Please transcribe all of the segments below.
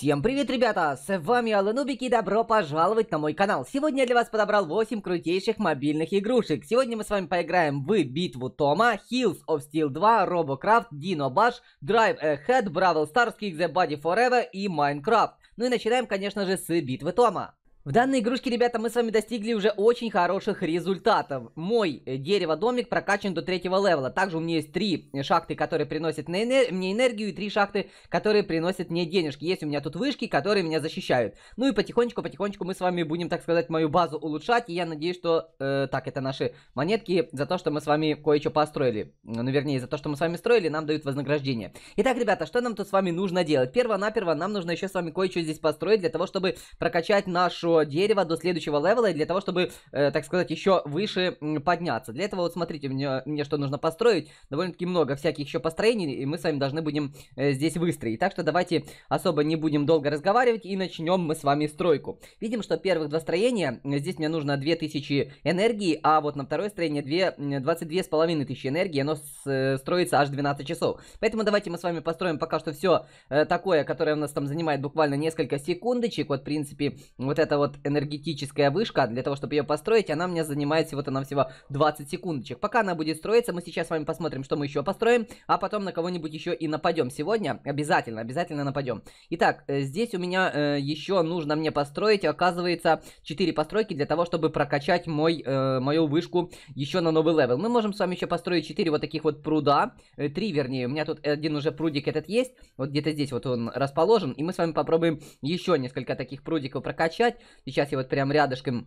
Всем привет, ребята! С вами Аланубик и добро пожаловать на мой канал. Сегодня я для вас подобрал 8 крутейших мобильных игрушек. Сегодня мы с вами поиграем в Битву Тома, Hills of Steel 2, Robocraft, Dino Bash, Drive Ahead, Bravel Stars, Kick the Body Forever и Minecraft. Ну и начинаем, конечно же, с Битвы Тома. В данной игрушке, ребята, мы с вами достигли уже очень хороших результатов. Мой э, дерево-домик прокачан до третьего левела. Также у меня есть три шахты, которые приносят мне энергию, и три шахты, которые приносят мне денежки. Есть у меня тут вышки, которые меня защищают. Ну и потихонечку-потихонечку мы с вами будем, так сказать, мою базу улучшать. И я надеюсь, что... Э, так, это наши монетки за то, что мы с вами кое-что построили. Ну, вернее, за то, что мы с вами строили, нам дают вознаграждение. Итак, ребята, что нам тут с вами нужно делать? Перво-наперво нам нужно еще с вами кое-что здесь построить для того, чтобы прокачать нашу дерева, до следующего левела, и для того, чтобы, э, так сказать, еще выше подняться. Для этого, вот смотрите, мне, мне что нужно построить, довольно-таки много всяких еще построений, и мы с вами должны будем э, здесь выстроить. Так что давайте особо не будем долго разговаривать, и начнем мы с вами стройку. Видим, что первых два строения, э, здесь мне нужно 2000 энергии, а вот на второе строение 2, 22,5 тысячи энергии, оно с, э, строится аж 12 часов. Поэтому давайте мы с вами построим пока что все э, такое, которое у нас там занимает буквально несколько секундочек, вот в принципе, вот это вот энергетическая вышка, для того, чтобы ее построить, она мне занимает всего-то нам всего 20 секундочек. Пока она будет строиться, мы сейчас с вами посмотрим, что мы еще построим, а потом на кого-нибудь еще и нападем. Сегодня обязательно, обязательно нападем. Итак, э, здесь у меня э, еще нужно мне построить, оказывается, 4 постройки для того, чтобы прокачать мой, э, мою вышку еще на новый левел. Мы можем с вами еще построить 4 вот таких вот пруда, 3 э, вернее, у меня тут один уже прудик этот есть, вот где-то здесь вот он расположен, и мы с вами попробуем еще несколько таких прудиков прокачать, Сейчас я вот прям рядышком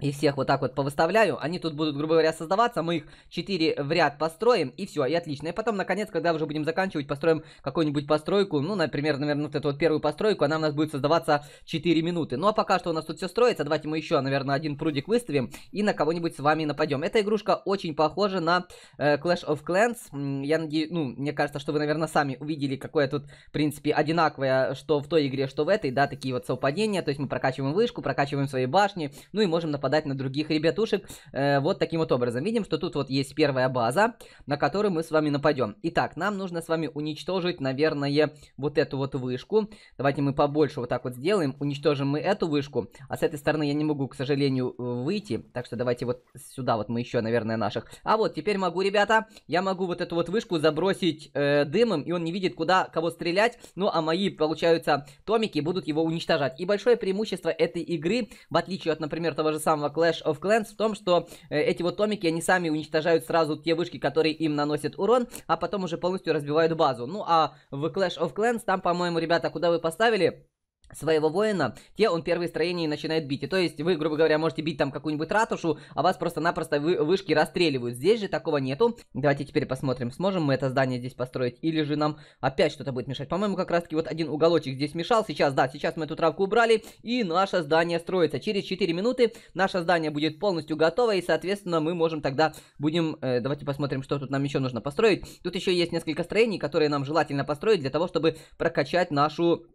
и всех вот так вот повыставляю, они тут будут, грубо говоря, создаваться, мы их 4 в ряд построим, и все, и отлично. И потом, наконец, когда уже будем заканчивать, построим какую-нибудь постройку, ну, например, наверное, вот эту вот первую постройку, она у нас будет создаваться 4 минуты. Ну, а пока что у нас тут все строится, давайте мы еще, наверное, один прудик выставим и на кого-нибудь с вами нападем. Эта игрушка очень похожа на э, Clash of Clans, я надеюсь, ну, мне кажется, что вы, наверное, сами увидели, какое тут, в принципе, одинаковое, что в той игре, что в этой, да, такие вот совпадения, то есть мы прокачиваем вышку, прокачиваем свои башни, ну и можем, например, нападать на других ребятушек. Э, вот таким вот образом. Видим, что тут вот есть первая база, на которую мы с вами нападем. Итак, нам нужно с вами уничтожить, наверное, вот эту вот вышку. Давайте мы побольше вот так вот сделаем. Уничтожим мы эту вышку. А с этой стороны я не могу, к сожалению, э, выйти. Так что давайте вот сюда вот мы еще, наверное, наших. А вот теперь могу, ребята. Я могу вот эту вот вышку забросить э, дымом, и он не видит, куда кого стрелять. Ну, а мои, получаются томики будут его уничтожать. И большое преимущество этой игры, в отличие от, например, того же самого самого Clash of Clans в том, что э, эти вот томики, они сами уничтожают сразу те вышки, которые им наносят урон, а потом уже полностью разбивают базу. Ну а в Clash of Clans там, по-моему, ребята, куда вы поставили? своего воина, те он первые строения начинает бить. И то есть вы, грубо говоря, можете бить там какую-нибудь ратушу, а вас просто-напросто вы, вышки расстреливают. Здесь же такого нету. Давайте теперь посмотрим, сможем мы это здание здесь построить, или же нам опять что-то будет мешать. По-моему, как раз-таки вот один уголочек здесь мешал. Сейчас, да, сейчас мы эту травку убрали, и наше здание строится. Через 4 минуты наше здание будет полностью готово, и, соответственно, мы можем тогда будем... Э, давайте посмотрим, что тут нам еще нужно построить. Тут еще есть несколько строений, которые нам желательно построить для того, чтобы прокачать нашу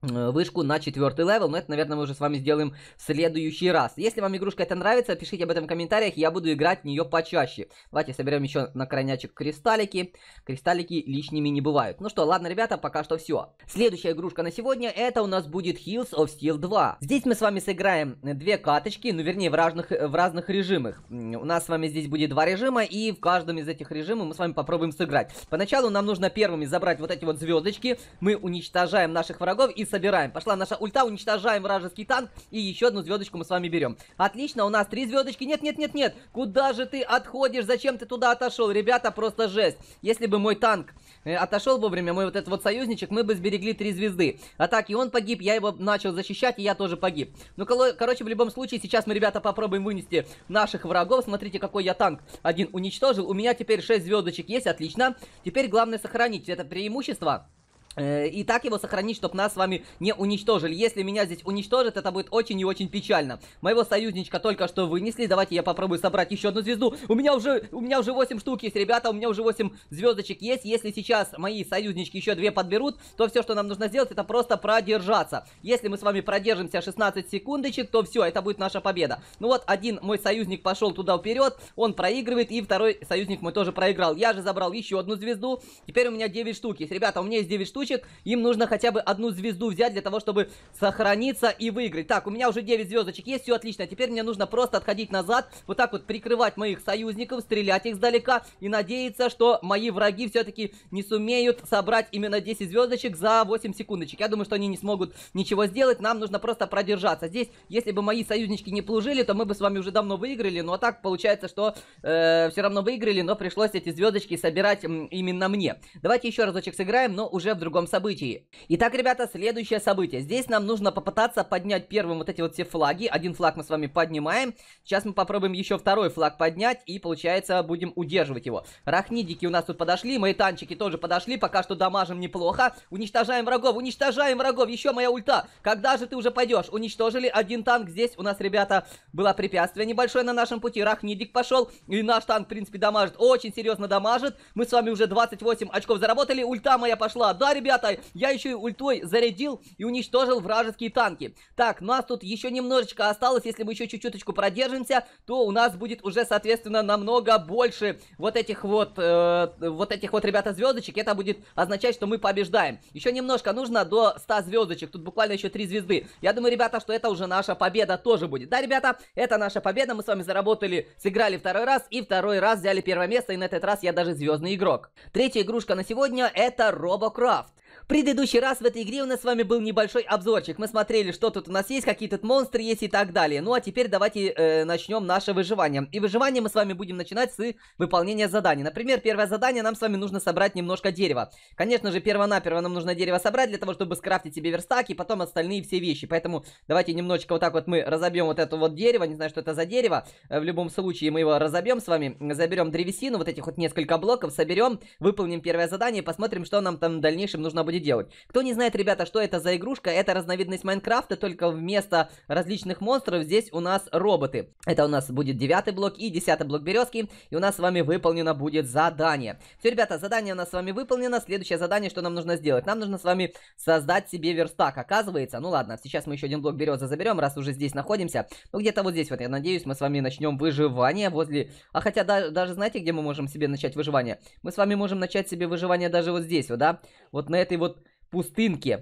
Э, вышку на четвертый левел, но это, наверное, мы уже с вами сделаем в следующий раз. Если вам игрушка эта нравится, пишите об этом в комментариях, я буду играть в нее почаще. Давайте соберем еще на крайнячек кристаллики. Кристаллики лишними не бывают. Ну что, ладно, ребята, пока что все. Следующая игрушка на сегодня, это у нас будет Hills of Steel 2. Здесь мы с вами сыграем две каточки, ну вернее, в разных, в разных режимах. У нас с вами здесь будет два режима, и в каждом из этих режимов мы с вами попробуем сыграть. Поначалу нам нужно первыми забрать вот эти вот звездочки, мы уничтожаем наших врагов и собираем. Пошла наша ульта, уничтожаем вражеский танк, и еще одну звездочку мы с вами берем. Отлично, у нас три звездочки. Нет, нет, нет, нет. Куда же ты отходишь? Зачем ты туда отошел? Ребята, просто жесть. Если бы мой танк э, отошел вовремя, мой вот этот вот союзничек, мы бы сберегли три звезды. А так, и он погиб, я его начал защищать, и я тоже погиб. Ну, короче, в любом случае, сейчас мы, ребята, попробуем вынести наших врагов. Смотрите, какой я танк один уничтожил. У меня теперь 6 звездочек есть, отлично. Теперь главное сохранить это преимущество. Э, и так его сохранить, чтобы нас с вами не уничтожили. Если меня здесь уничтожат, это будет очень и очень печально. Моего союзничка только что вынесли. Давайте я попробую собрать еще одну звезду. У меня уже, у меня уже 8 штук есть, ребята. У меня уже 8 звездочек есть. Если сейчас мои союзнички еще 2 подберут, то все, что нам нужно сделать, это просто продержаться. Если мы с вами продержимся 16 секундочек, то все, это будет наша победа. Ну вот, один мой союзник пошел туда вперед. Он проигрывает. И второй союзник мой тоже проиграл. Я же забрал еще одну звезду. Теперь у меня 9 штук есть. Ребята, у меня есть 9 штук штучек, им нужно хотя бы одну звезду взять для того, чтобы сохраниться и выиграть. Так, у меня уже 9 звездочек есть, все отлично. Теперь мне нужно просто отходить назад, вот так вот прикрывать моих союзников, стрелять их сдалека и надеяться, что мои враги все-таки не сумеют собрать именно 10 звездочек за 8 секундочек. Я думаю, что они не смогут ничего сделать, нам нужно просто продержаться. Здесь, если бы мои союзнички не плужили, то мы бы с вами уже давно выиграли, но так получается, что э, все равно выиграли, но пришлось эти звездочки собирать именно мне. Давайте еще разочек сыграем, но уже в другом другом событии. Итак, ребята, следующее событие. Здесь нам нужно попытаться поднять первым вот эти вот все флаги. Один флаг мы с вами поднимаем. Сейчас мы попробуем еще второй флаг поднять и, получается, будем удерживать его. Рахнидики у нас тут подошли, мои танчики тоже подошли, пока что дамажим неплохо. Уничтожаем врагов, уничтожаем врагов, еще моя ульта. Когда же ты уже пойдешь? Уничтожили один танк. Здесь у нас, ребята, было препятствие небольшое на нашем пути. Рахнидик пошел, и наш танк, в принципе, дамажит. Очень серьезно дамажит. Мы с вами уже 28 очков заработали. Ульта моя пошла. Дарь ребята, я еще и ультой зарядил и уничтожил вражеские танки. Так, нас тут еще немножечко осталось, если мы еще чуть-чуточку продержимся, то у нас будет уже, соответственно, намного больше вот этих вот, э, вот этих вот, ребята, звездочек. Это будет означать, что мы побеждаем. Еще немножко нужно до 100 звездочек, тут буквально еще 3 звезды. Я думаю, ребята, что это уже наша победа тоже будет. Да, ребята, это наша победа, мы с вами заработали, сыграли второй раз и второй раз взяли первое место, и на этот раз я даже звездный игрок. Третья игрушка на сегодня это Робокрафт. Предыдущий раз в этой игре у нас с вами был небольшой обзорчик. Мы смотрели, что тут у нас есть, какие тут монстры есть и так далее. Ну а теперь давайте э, начнем наше выживание. И выживание мы с вами будем начинать с выполнения заданий. Например, первое задание нам с вами нужно собрать немножко дерева. Конечно же, перво-наперво нам нужно дерево собрать для того, чтобы скрафтить себе верстак и потом остальные все вещи. Поэтому давайте немножечко вот так вот мы разобьем вот это вот дерево. Не знаю, что это за дерево. Э, в любом случае мы его разобьем с вами. Заберем древесину, вот этих вот несколько блоков, соберем, выполним первое задание посмотрим, что нам там в дальнейшем нужно будет люди делать. Кто не знает, ребята, что это за игрушка, это разновидность Майнкрафта, только вместо различных монстров здесь у нас роботы. Это у нас будет девятый блок и десятый блок березки, и у нас с вами выполнено будет задание. Все, ребята, задание у нас с вами выполнено, следующее задание, что нам нужно сделать? Нам нужно с вами создать себе верстак, оказывается. Ну ладно, сейчас мы еще один блок березы заберем, раз уже здесь находимся. Ну где-то вот здесь вот, я надеюсь, мы с вами начнем выживание возле... А хотя да, даже знаете, где мы можем себе начать выживание? Мы с вами можем начать себе выживание даже вот здесь вот, да? Вот на этой вот вот пустынки.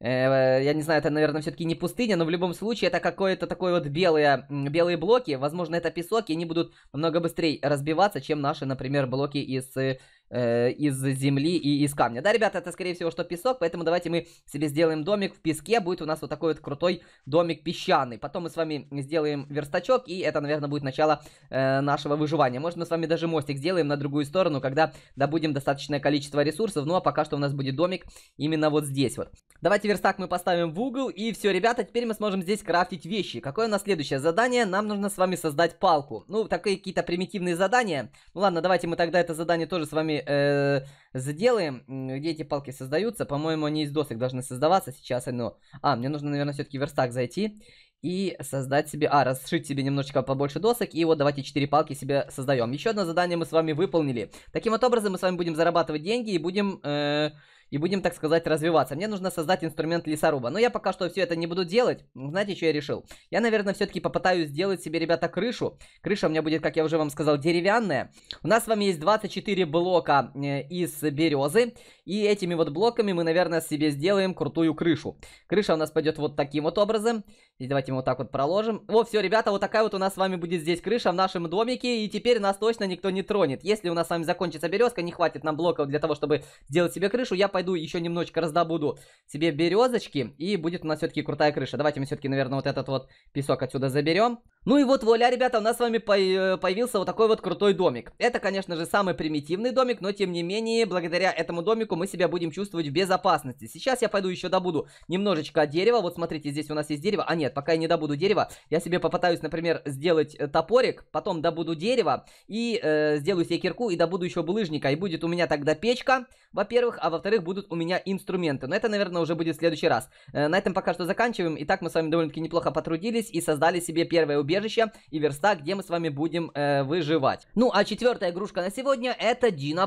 Э, я не знаю, это, наверное, все-таки не пустыня, но в любом случае это какое-то такое вот белые, белые блоки. Возможно, это песок, и они будут намного быстрее разбиваться, чем наши, например, блоки из э, Э, из земли и из камня. Да, ребята, это, скорее всего, что песок, поэтому давайте мы себе сделаем домик в песке. Будет у нас вот такой вот крутой домик песчаный. Потом мы с вами сделаем верстачок, и это, наверное, будет начало э, нашего выживания. Может, мы с вами даже мостик сделаем на другую сторону, когда добудем достаточное количество ресурсов. Ну, а пока что у нас будет домик именно вот здесь вот. Давайте верстак мы поставим в угол, и все, ребята, теперь мы сможем здесь крафтить вещи. Какое у нас следующее задание? Нам нужно с вами создать палку. Ну, такие какие-то примитивные задания. Ну, ладно, давайте мы тогда это задание тоже с вами э, заделаем, где эти палки создаются. По-моему, они из досок должны создаваться сейчас. Но... Ну, а, мне нужно, наверное, все-таки верстак зайти и создать себе... А, расшить себе немножечко побольше досок, и вот давайте 4 палки себе создаем. Еще одно задание мы с вами выполнили. Таким вот образом мы с вами будем зарабатывать деньги и будем... Э, и будем, так сказать, развиваться. Мне нужно создать инструмент лесоруба. Но я пока что все это не буду делать. Ну, знаете, что я решил? Я, наверное, все-таки попытаюсь сделать себе, ребята, крышу. Крыша у меня будет, как я уже вам сказал, деревянная. У нас с вами есть 24 блока э, из березы. И этими вот блоками мы, наверное, себе сделаем крутую крышу. Крыша у нас пойдет вот таким вот образом. И давайте мы вот так вот проложим. Во, все, ребята, вот такая вот у нас с вами будет здесь крыша в нашем домике. И теперь нас точно никто не тронет. Если у нас с вами закончится березка, не хватит нам блоков для того, чтобы сделать себе крышу, я пойду еще немножечко раздобуду себе березочки. И будет у нас все-таки крутая крыша. Давайте мы все-таки, наверное, вот этот вот песок отсюда заберем. Ну и вот вуаля, ребята, у нас с вами э, появился вот такой вот крутой домик. Это, конечно же, самый примитивный домик, но тем не менее, благодаря этому домику мы себя будем чувствовать в безопасности. Сейчас я пойду еще добуду немножечко дерева. Вот смотрите, здесь у нас есть дерево. А нет, пока я не добуду дерево, я себе попытаюсь, например, сделать э, топорик, потом добуду дерево и э, сделаю себе кирку и добуду еще булыжника. И будет у меня тогда печка, во-первых, а во-вторых, будут у меня инструменты. Но это, наверное, уже будет в следующий раз. Э, на этом пока что заканчиваем. Итак, мы с вами довольно-таки неплохо потрудились и создали себе первое убежища и верста, где мы с вами будем э, выживать. Ну, а четвертая игрушка на сегодня это Дина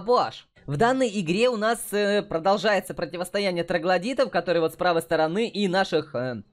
В данной игре у нас э, продолжается противостояние троглодитов, которые вот с правой стороны, и наших э,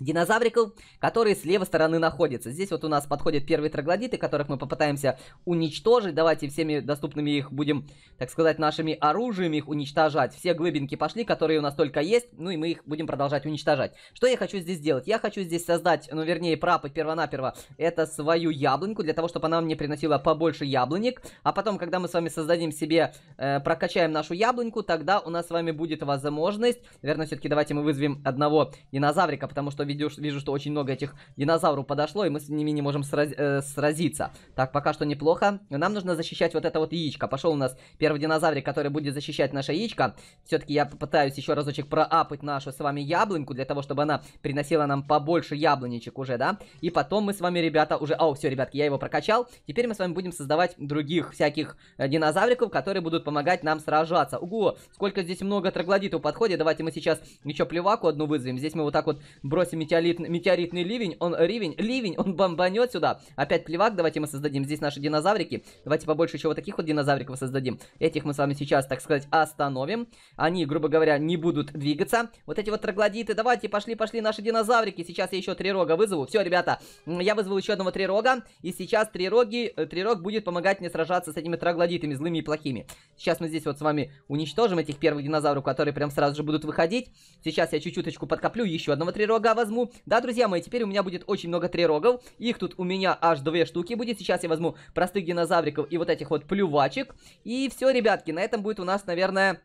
динозавриков, которые с левой стороны находятся. Здесь вот у нас подходят первые троглодиты, которых мы попытаемся уничтожить. Давайте всеми доступными их будем, так сказать, нашими оружиями их уничтожать. Все глыбинки пошли, которые у нас только есть, ну и мы их будем продолжать уничтожать. Что я хочу здесь сделать? Я хочу здесь создать, ну вернее, прапать первонаперво это свою яблоньку, для того, чтобы она мне приносила побольше яблонек. А потом, когда мы с вами создадим себе, э, прокачаем нашу яблоньку, тогда у нас с вами будет возможность... наверное, все-таки давайте мы вызовем одного динозаврика, потому что видел, вижу, что очень много этих динозавров подошло, и мы с ними не можем сраз... э, сразиться. Так, пока что неплохо. Нам нужно защищать вот это вот яичко. Пошел у нас первый динозаврик, который будет защищать наше яичко. Все-таки я попытаюсь еще разочек проапать нашу с вами яблоньку, для того, чтобы она приносила нам побольше яблонечек уже, да? И потом мы с вами, ребята, уже... А, о, все, ребятки, я его прокачал. Теперь мы с вами будем создавать других всяких э, динозавриков, которые будут помогать нам сражаться. Ого, сколько здесь много троглодитов подходит. Давайте мы сейчас еще плеваку одну вызовем. Здесь мы вот так вот бросим придется метеорит, метеоритный ливень, он ливень, ливень, он бомбанет сюда. Опять плевак, давайте мы создадим здесь наши динозаврики. Давайте побольше еще вот таких вот динозавриков создадим. Этих мы с вами сейчас, так сказать, остановим. Они, грубо говоря, не будут двигаться. Вот эти вот троглодиты, давайте, пошли, пошли, наши динозаврики. Сейчас я еще три рога вызову. Все, ребята, я вызвал еще одного три рога. И сейчас три роги, э, три рог будет помогать мне сражаться с этими троглодитами, злыми и плохими. Сейчас мы здесь вот с вами уничтожим этих первых динозавров, которые прям сразу же будут выходить. Сейчас я чуть-чуточку подкоплю еще одного три рога возьму. Да, друзья мои, теперь у меня будет очень много трирогов. Их тут у меня аж две штуки будет. Сейчас я возьму простых динозавриков и вот этих вот плювачек. И все, ребятки, на этом будет у нас, наверное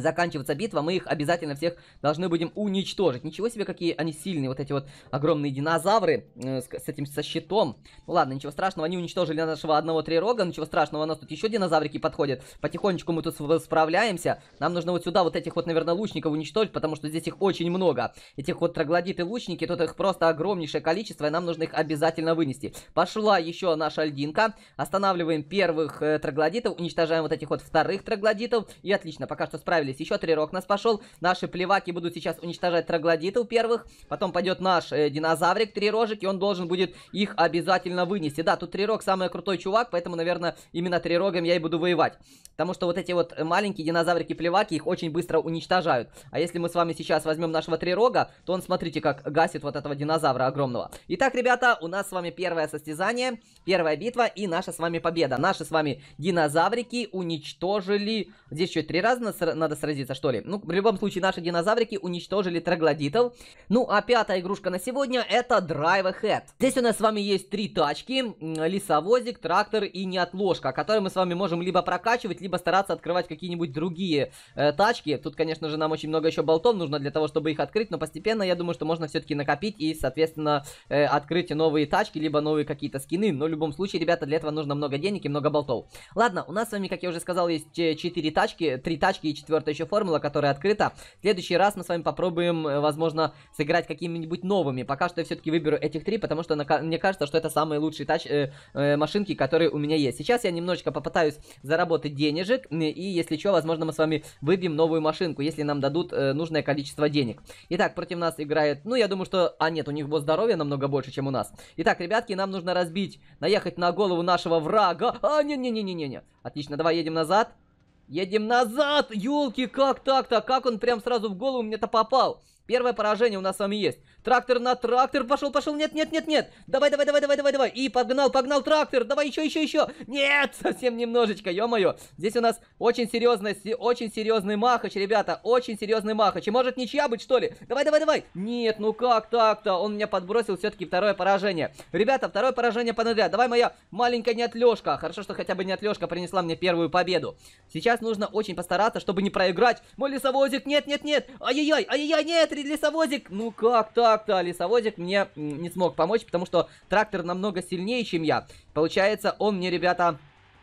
заканчиваться битва, мы их обязательно всех должны будем уничтожить. Ничего себе, какие они сильные, вот эти вот огромные динозавры э, с, с этим, со щитом. Ну ладно, ничего страшного, они уничтожили нашего одного трирога, ничего страшного, у нас тут еще динозаврики подходят. Потихонечку мы тут справляемся. Нам нужно вот сюда вот этих вот, наверное, лучников уничтожить, потому что здесь их очень много. Этих вот троглодиты-лучники, тут их просто огромнейшее количество, и нам нужно их обязательно вынести. Пошла еще наша льдинка. Останавливаем первых э, троглодитов, уничтожаем вот этих вот вторых троглодитов. И отлично, пока что справились справились. Еще три рок нас пошел. Наши плеваки будут сейчас уничтожать троглодитов первых. Потом пойдет наш э, динозаврик, три рожек, и он должен будет их обязательно вынести. Да, тут три рог самый крутой чувак, поэтому, наверное, именно три рогом я и буду воевать. Потому что вот эти вот маленькие динозаврики-плеваки их очень быстро уничтожают. А если мы с вами сейчас возьмем нашего три рога, то он, смотрите, как гасит вот этого динозавра огромного. Итак, ребята, у нас с вами первое состязание, первая битва и наша с вами победа. Наши с вами динозаврики уничтожили... Здесь что, три раза надо надо сразиться, что ли. Ну, в любом случае, наши динозаврики уничтожили троглодитов. Ну, а пятая игрушка на сегодня это Drive Ahead. Здесь у нас с вами есть три тачки, лесовозик, трактор и неотложка, которые мы с вами можем либо прокачивать, либо стараться открывать какие-нибудь другие э, тачки. Тут, конечно же, нам очень много еще болтов нужно для того, чтобы их открыть, но постепенно, я думаю, что можно все-таки накопить и, соответственно, э, открыть новые тачки, либо новые какие-то скины. Но в любом случае, ребята, для этого нужно много денег и много болтов. Ладно, у нас с вами, как я уже сказал, есть 4 э, тачки, 3 тачки и 4 четвертая еще формула, которая открыта. В следующий раз мы с вами попробуем, э, возможно, сыграть какими-нибудь новыми. Пока что я все-таки выберу этих три, потому что мне кажется, что это самые лучшие тач э, э, машинки, которые у меня есть. Сейчас я немножечко попытаюсь заработать денежек, и если что, возможно, мы с вами выбьем новую машинку, если нам дадут э, нужное количество денег. Итак, против нас играет, ну, я думаю, что... А, нет, у них вот здоровье намного больше, чем у нас. Итак, ребятки, нам нужно разбить, наехать на голову нашего врага. А, не-не-не-не-не. Отлично, давай едем назад. Едем назад! Елки, как так-то? Как он прям сразу в голову мне-то попал? Первое поражение у нас с вами есть. Трактор на трактор. Пошел, пошел. Нет, нет, нет, нет. Давай, давай, давай, давай, давай, давай. И погнал, погнал трактор. Давай еще, еще, еще. Нет, совсем немножечко, ё-моё. Здесь у нас очень серьезный, очень серьезный махач, ребята. Очень серьезный махач. И может ничья быть, что ли? Давай, давай, давай. Нет, ну как так-то? Он меня подбросил все-таки второе поражение. Ребята, второе поражение подряд. Давай моя маленькая неотлежка. Хорошо, что хотя бы неотлежка принесла мне первую победу. Сейчас нужно очень постараться, чтобы не проиграть. Мой лесовозик. Нет, нет, нет. Ай-яй-яй, ай яй нет смотри, лесовозик! Ну как так-то? А лесовозик мне не смог помочь, потому что трактор намного сильнее, чем я. Получается, он мне, ребята,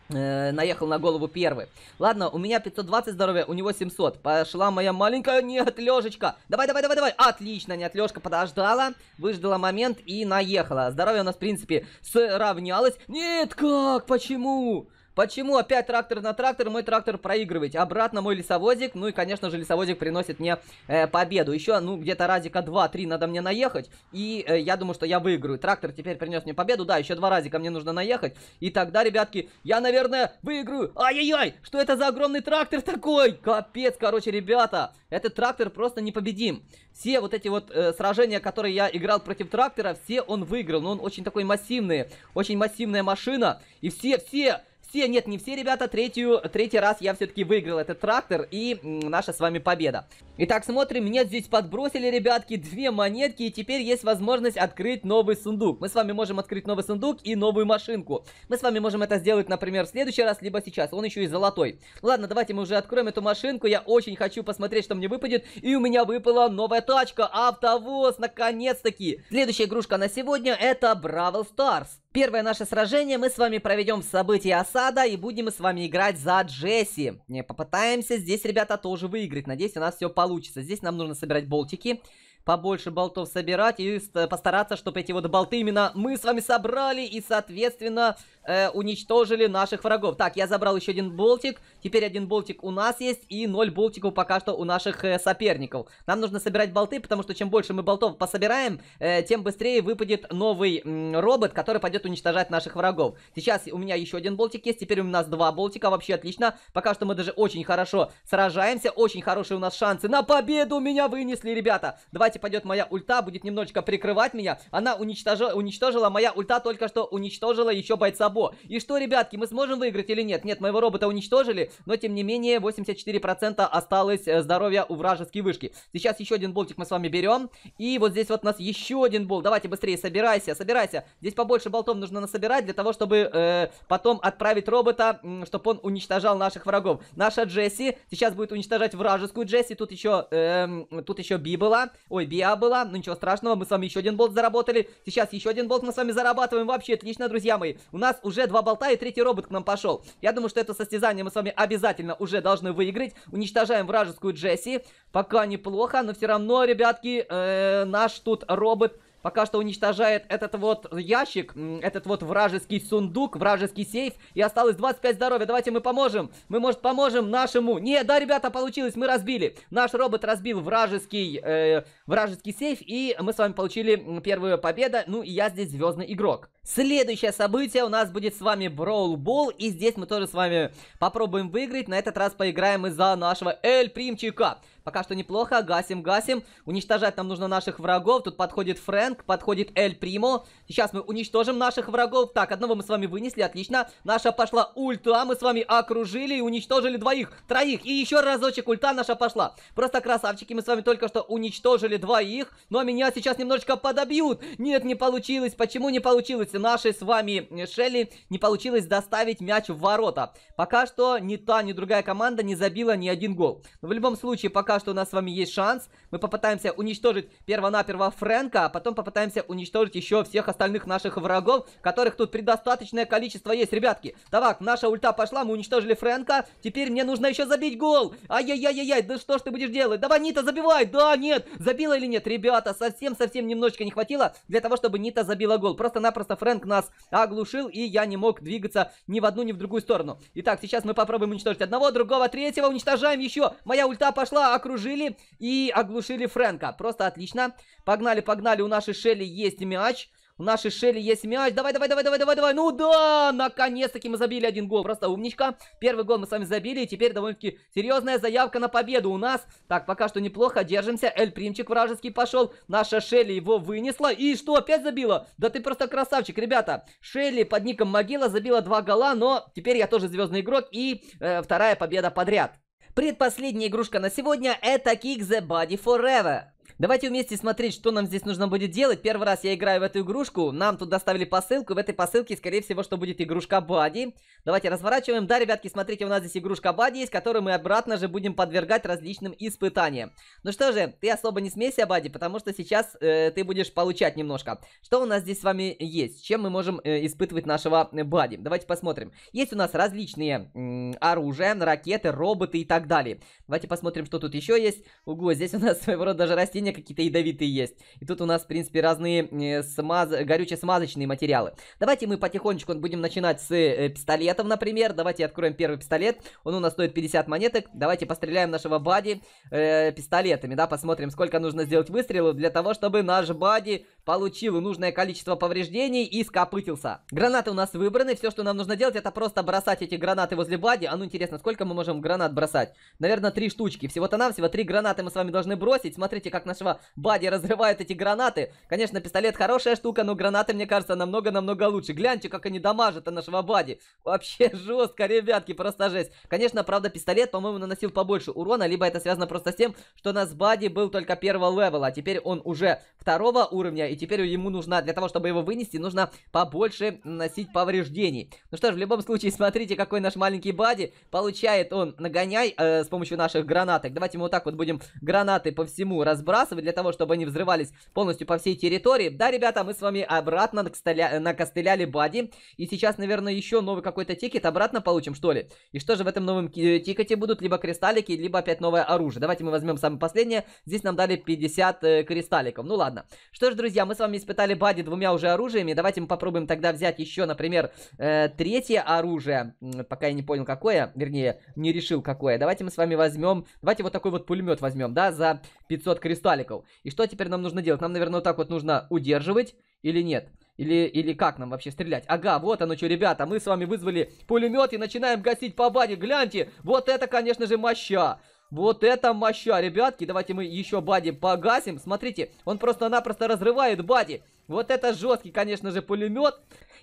э, наехал на голову первый. Ладно, у меня 520 здоровья, у него 700. Пошла моя маленькая неотлежечка. Давай, давай, давай, давай. Отлично, неотлежка подождала, выждала момент и наехала. Здоровье у нас, в принципе, сравнялось. Нет, как? Почему? Почему опять трактор на трактор, мой трактор проигрывает? Обратно мой лесовозик, ну и, конечно же, лесовозик приносит мне э, победу. Еще, ну, где-то разика 2-3 надо мне наехать, и э, я думаю, что я выиграю. Трактор теперь принес мне победу, да, еще два разика мне нужно наехать. И тогда, ребятки, я, наверное, выиграю. Ай-яй-яй, что это за огромный трактор такой? Капец, короче, ребята, этот трактор просто непобедим. Все вот эти вот э, сражения, которые я играл против трактора, все он выиграл. Но ну, он очень такой массивный, очень массивная машина. И все, все все, нет, не все, ребята, третью, третий раз я все-таки выиграл этот трактор и наша с вами победа. Итак, смотрим, мне здесь подбросили, ребятки, две монетки, и теперь есть возможность открыть новый сундук. Мы с вами можем открыть новый сундук и новую машинку. Мы с вами можем это сделать, например, в следующий раз, либо сейчас, он еще и золотой. Ладно, давайте мы уже откроем эту машинку, я очень хочу посмотреть, что мне выпадет, и у меня выпала новая тачка, автовоз, наконец-таки. Следующая игрушка на сегодня это Бравл Старс. Первое наше сражение мы с вами проведем в событии осада и будем мы с вами играть за Джесси. Не, попытаемся здесь, ребята, тоже выиграть. Надеюсь, у нас все получится. Здесь нам нужно собирать болтики, побольше болтов собирать и постараться, чтобы эти вот болты именно мы с вами собрали и, соответственно, э, уничтожили наших врагов. Так, я забрал еще один болтик. Теперь один болтик у нас есть и ноль болтиков пока что у наших э, соперников. Нам нужно собирать болты, потому что чем больше мы болтов пособираем, э, тем быстрее выпадет новый э, робот, который пойдет уничтожать наших врагов. Сейчас у меня еще один болтик есть, теперь у нас два болтика, вообще отлично. Пока что мы даже очень хорошо сражаемся, очень хорошие у нас шансы на победу меня вынесли, ребята. Давайте пойдет моя ульта, будет немножечко прикрывать меня. Она уничтожила, уничтожила моя ульта только что уничтожила еще бойца того. И что, ребятки, мы сможем выиграть или нет? Нет, моего робота уничтожили, но тем не менее 84% осталось э, здоровья у вражеской вышки. Сейчас еще один болтик мы с вами берем. И вот здесь вот у нас еще один болт. Давайте быстрее, собирайся, собирайся. Здесь побольше болтов нужно насобирать для того, чтобы э, потом отправить робота, чтобы он уничтожал наших врагов. Наша Джесси сейчас будет уничтожать вражескую Джесси. Тут еще, э, тут еще Би была. Ой, Биа была. Ну ничего страшного, мы с вами еще один болт заработали. Сейчас еще один болт мы с вами зарабатываем. Вообще отлично, друзья мои. У нас уже два болта и третий робот к нам пошел. Я думаю, что это состязание мы с вами обязательно уже должны выиграть. Уничтожаем вражескую Джесси. Пока неплохо, но все равно, ребятки, э, наш тут робот пока что уничтожает этот вот ящик, этот вот вражеский сундук, вражеский сейф. И осталось 25 здоровья. Давайте мы поможем. Мы, может, поможем нашему... Не, да, ребята, получилось, мы разбили. Наш робот разбил вражеский, э, вражеский сейф, и мы с вами получили первую победу. Ну, и я здесь звездный игрок. Следующее событие у нас будет с вами Броул Болл, и здесь мы тоже с вами попробуем выиграть. На этот раз поиграем из за нашего Эль Примчика. Пока что неплохо. Гасим, гасим. Уничтожать нам нужно наших врагов. Тут подходит Фрэнк, подходит Эль Примо. Сейчас мы уничтожим наших врагов. Так, одного мы с вами вынесли, отлично. Наша пошла ульта. Мы с вами окружили и уничтожили двоих, троих. И еще разочек ульта наша пошла. Просто красавчики, мы с вами только что уничтожили двоих. Но ну, а меня сейчас немножечко подобьют. Нет, не получилось. Почему не получилось? Нашей с вами э, Шелли не получилось доставить мяч в ворота. Пока что ни та, ни другая команда не забила ни один гол. Но в любом случае, пока пока что у нас с вами есть шанс. Мы попытаемся уничтожить первонаперво Фрэнка, а потом попытаемся уничтожить еще всех остальных наших врагов, которых тут предостаточное количество есть, ребятки. Давай, наша ульта пошла, мы уничтожили Фрэнка. Теперь мне нужно еще забить гол. Ай-яй-яй-яй, да что ж ты будешь делать? Давай, Нита, забивай! Да, нет! Забила или нет? Ребята, совсем-совсем немножечко не хватило для того, чтобы Нита забила гол. Просто-напросто Фрэнк нас оглушил, и я не мог двигаться ни в одну, ни в другую сторону. Итак, сейчас мы попробуем уничтожить одного, другого, третьего, уничтожаем еще. Моя ульта пошла, а окружили и оглушили Фрэнка. Просто отлично. Погнали, погнали. У нашей Шелли есть мяч. У нашей Шелли есть мяч. Давай, давай, давай, давай, давай, давай. Ну да, наконец-таки мы забили один гол. Просто умничка. Первый гол мы с вами забили. И теперь довольно-таки серьезная заявка на победу у нас. Так, пока что неплохо. Держимся. Эль Примчик вражеский пошел. Наша Шелли его вынесла. И что, опять забила? Да ты просто красавчик, ребята. Шелли под ником Могила забила два гола. Но теперь я тоже звездный игрок. И э, вторая победа подряд. Предпоследняя игрушка на сегодня — это Kick the Body Forever. Давайте вместе смотреть, что нам здесь нужно будет делать. Первый раз я играю в эту игрушку. Нам тут доставили посылку. В этой посылке, скорее всего, что будет игрушка Бади. Давайте разворачиваем. Да, ребятки, смотрите, у нас здесь игрушка Бади есть, которую мы обратно же будем подвергать различным испытаниям. Ну что же, ты особо не смейся, Бади, потому что сейчас э, ты будешь получать немножко. Что у нас здесь с вами есть? Чем мы можем э, испытывать нашего э, Бади? Давайте посмотрим. Есть у нас различные э, оружия, ракеты, роботы и так далее. Давайте посмотрим, что тут еще есть. Ого, здесь у нас своего рода даже растения меня какие-то ядовитые есть. И тут у нас, в принципе, разные э, смаз... горюче-смазочные материалы. Давайте мы потихонечку будем начинать с э, пистолетов, например. Давайте откроем первый пистолет. Он у нас стоит 50 монеток. Давайте постреляем нашего бади э, пистолетами, да, посмотрим, сколько нужно сделать выстрелов для того, чтобы наш бади получил нужное количество повреждений и скопытился. Гранаты у нас выбраны. Все, что нам нужно делать, это просто бросать эти гранаты возле бади. А ну интересно, сколько мы можем гранат бросать? Наверное, три штучки. Всего-то нам всего три гранаты мы с вами должны бросить. Смотрите, как наш нашего Бади разрывает эти гранаты. Конечно, пистолет хорошая штука, но гранаты, мне кажется, намного-намного лучше. Гляньте, как они дамажат от нашего Бади. Вообще жестко, ребятки, просто жесть. Конечно, правда, пистолет, по-моему, наносил побольше урона, либо это связано просто с тем, что у нас Бади был только первого левела, а теперь он уже второго уровня, и теперь ему нужно, для того, чтобы его вынести, нужно побольше наносить повреждений. Ну что ж, в любом случае, смотрите, какой наш маленький Бади. Получает он нагоняй э, с помощью наших гранаток. Давайте мы вот так вот будем гранаты по всему разбрасывать забрасывать для того, чтобы они взрывались полностью по всей территории. Да, ребята, мы с вами обратно накостыля... накостыляли бади. И сейчас, наверное, еще новый какой-то тикет обратно получим, что ли? И что же в этом новом тикете будут? Либо кристаллики, либо опять новое оружие. Давайте мы возьмем самое последнее. Здесь нам дали 50 э, кристалликов. Ну ладно. Что ж, друзья, мы с вами испытали бади двумя уже оружиями. Давайте мы попробуем тогда взять еще, например, э, третье оружие. Пока я не понял, какое. Вернее, не решил, какое. Давайте мы с вами возьмем... Давайте вот такой вот пулемет возьмем, да, за 500 кристалликов шаликов. И что теперь нам нужно делать? Нам, наверное, вот так вот нужно удерживать или нет? Или, или как нам вообще стрелять? Ага, вот оно что, ребята, мы с вами вызвали пулемет и начинаем гасить по баде. Гляньте, вот это, конечно же, моща. Вот это моща, ребятки. Давайте мы еще бади погасим. Смотрите, он просто-напросто разрывает бади. Вот это жесткий, конечно же, пулемет.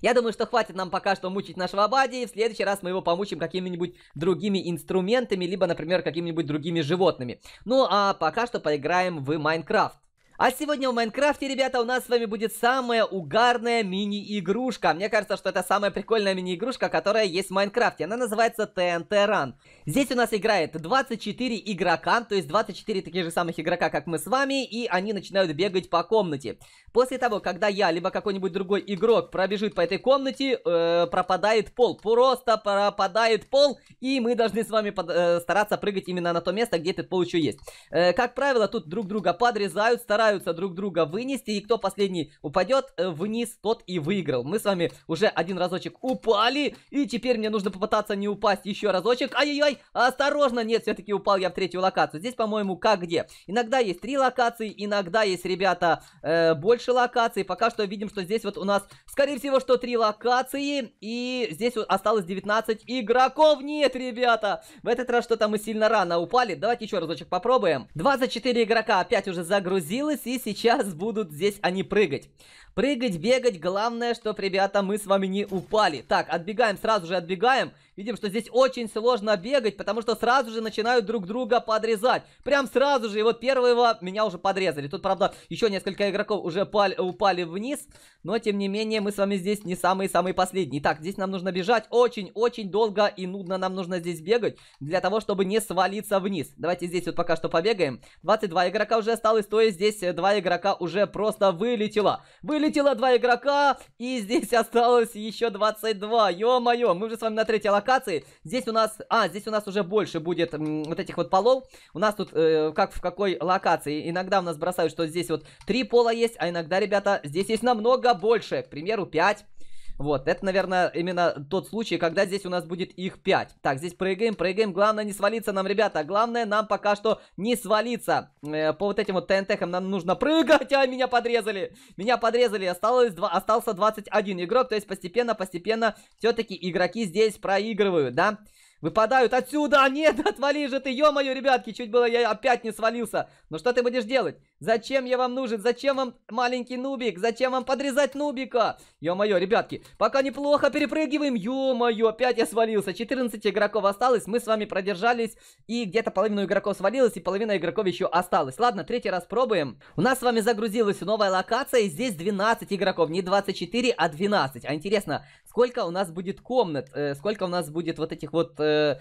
Я думаю, что хватит нам пока что мучить нашего Бади, и в следующий раз мы его помучим какими-нибудь другими инструментами, либо, например, какими-нибудь другими животными. Ну, а пока что поиграем в Майнкрафт. А сегодня в Майнкрафте, ребята, у нас с вами будет самая угарная мини-игрушка. Мне кажется, что это самая прикольная мини-игрушка, которая есть в Майнкрафте. Она называется ТНТ Run. Здесь у нас играет 24 игрока, то есть 24 таких же самых игрока, как мы с вами, и они начинают бегать по комнате. После того, когда я, либо какой-нибудь другой игрок пробежит по этой комнате, э, пропадает пол. Просто пропадает пол, и мы должны с вами под, э, стараться прыгать именно на то место, где этот пол еще есть. Э, как правило, тут друг друга подрезают, стараются пытаются друг друга вынести, и кто последний упадет э, вниз, тот и выиграл. Мы с вами уже один разочек упали, и теперь мне нужно попытаться не упасть еще разочек. Ай-яй-яй, осторожно, нет, все-таки упал я в третью локацию. Здесь, по-моему, как где. Иногда есть три локации, иногда есть, ребята, э, больше локаций. Пока что видим, что здесь вот у нас, скорее всего, что три локации, и здесь осталось 19 игроков. Нет, ребята, в этот раз что-то мы сильно рано упали. Давайте еще разочек попробуем. 24 игрока опять уже загрузилось и сейчас будут здесь они прыгать. Прыгать, бегать, главное, чтоб, ребята, мы с вами не упали. Так, отбегаем, сразу же отбегаем. Видим, что здесь очень сложно бегать, потому что сразу же начинают друг друга подрезать. Прям сразу же, и вот первого меня уже подрезали. Тут, правда, еще несколько игроков уже пали, упали вниз, но, тем не менее, мы с вами здесь не самые-самые последние. Так, здесь нам нужно бежать очень-очень долго и нудно нам нужно здесь бегать, для того, чтобы не свалиться вниз. Давайте здесь вот пока что побегаем. 22 игрока уже осталось, то есть здесь 2 э, игрока уже просто вылетело. Вылетело вылетело два игрока, и здесь осталось еще 22. Ё-моё, мы уже с вами на третьей локации. Здесь у нас... А, здесь у нас уже больше будет м, вот этих вот полов. У нас тут, э, как в какой локации, иногда у нас бросают, что здесь вот три пола есть, а иногда, ребята, здесь есть намного больше. К примеру, 5 вот, это, наверное, именно тот случай, когда здесь у нас будет их 5. Так, здесь прыгаем, прыгаем. Главное не свалиться нам, ребята. Главное нам пока что не свалиться. Э, по вот этим вот ТНТ нам нужно прыгать. А, меня подрезали. Меня подрезали. Осталось 2, остался 21 игрок. То есть постепенно, постепенно все-таки игроки здесь проигрывают, да? Выпадают отсюда! А, нет, отвали же ты, ё-моё, ребятки! Чуть было я опять не свалился. Но ну что ты будешь делать? Зачем я вам нужен? Зачем вам маленький нубик? Зачем вам подрезать нубика? Ё-моё, ребятки, пока неплохо перепрыгиваем. Ё-моё, опять я свалился. 14 игроков осталось, мы с вами продержались. И где-то половина игроков свалилась и половина игроков еще осталась. Ладно, третий раз пробуем. У нас с вами загрузилась новая локация, и здесь 12 игроков. Не 24, а 12. А интересно, сколько у нас будет комнат, э, сколько у нас будет вот этих вот... Э,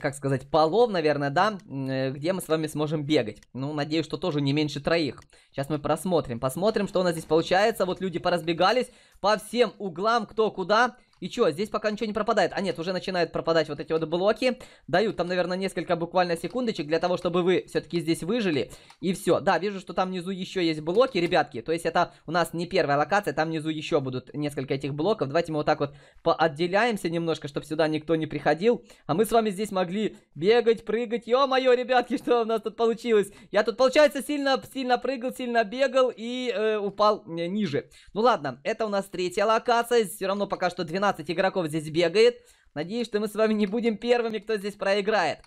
как сказать, полов, наверное, да, э, где мы с вами сможем бегать. Ну, надеюсь, что тоже не меньше троих. Сейчас мы просмотрим, посмотрим, что у нас здесь получается. Вот люди поразбегались по всем углам, кто куда. И чё, здесь пока ничего не пропадает. А нет, уже начинают пропадать вот эти вот блоки. Дают там, наверное, несколько буквально секундочек для того, чтобы вы все-таки здесь выжили. И все. Да, вижу, что там внизу еще есть блоки, ребятки. То есть это у нас не первая локация, там внизу еще будут несколько этих блоков. Давайте мы вот так вот поотделяемся немножко, чтобы сюда никто не приходил. А мы с вами здесь могли бегать, прыгать. Ё-моё, ребятки, что у нас тут получилось? Я тут, получается, сильно, сильно прыгал, сильно бегал и э, упал э, ниже. Ну ладно, это у нас третья локация. Все равно пока что 12 16 игроков здесь бегает. Надеюсь, что мы с вами не будем первыми, кто здесь проиграет.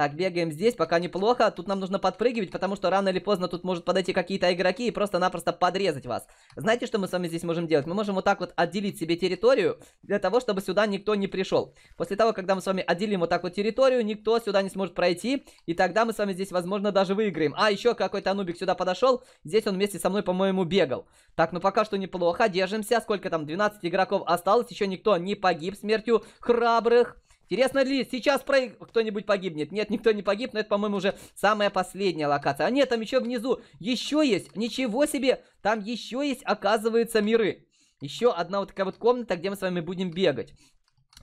Так, бегаем здесь, пока неплохо. Тут нам нужно подпрыгивать, потому что рано или поздно тут может подойти какие-то игроки и просто-напросто подрезать вас. Знаете, что мы с вами здесь можем делать? Мы можем вот так вот отделить себе территорию для того, чтобы сюда никто не пришел. После того, когда мы с вами отделим вот так вот территорию, никто сюда не сможет пройти. И тогда мы с вами здесь, возможно, даже выиграем. А, еще какой-то Анубик сюда подошел. Здесь он вместе со мной, по-моему, бегал. Так, ну пока что неплохо. Держимся. Сколько там? 12 игроков осталось. Еще никто не погиб смертью храбрых. Интересно ли, сейчас про... кто-нибудь погибнет? Нет, никто не погиб, но это, по-моему, уже самая последняя локация. А нет, там еще внизу еще есть, ничего себе, там еще есть, оказывается, миры. Еще одна вот такая вот комната, где мы с вами будем бегать.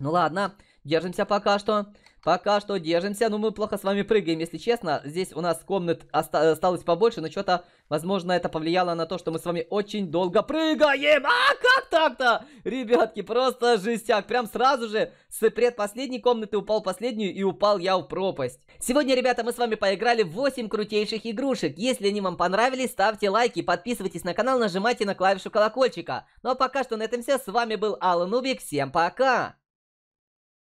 Ну ладно, держимся пока что. Пока что держимся. Ну, мы плохо с вами прыгаем, если честно. Здесь у нас комнат осталось побольше, но что-то Возможно, это повлияло на то, что мы с вами очень долго прыгаем. А, как так-то? Ребятки, просто жестяк. Прям сразу же с предпоследней комнаты упал последнюю и упал я в пропасть. Сегодня, ребята, мы с вами поиграли в 8 крутейших игрушек. Если они вам понравились, ставьте лайки, подписывайтесь на канал, нажимайте на клавишу колокольчика. Ну а пока что на этом все. С вами был Алан Убик. Всем пока!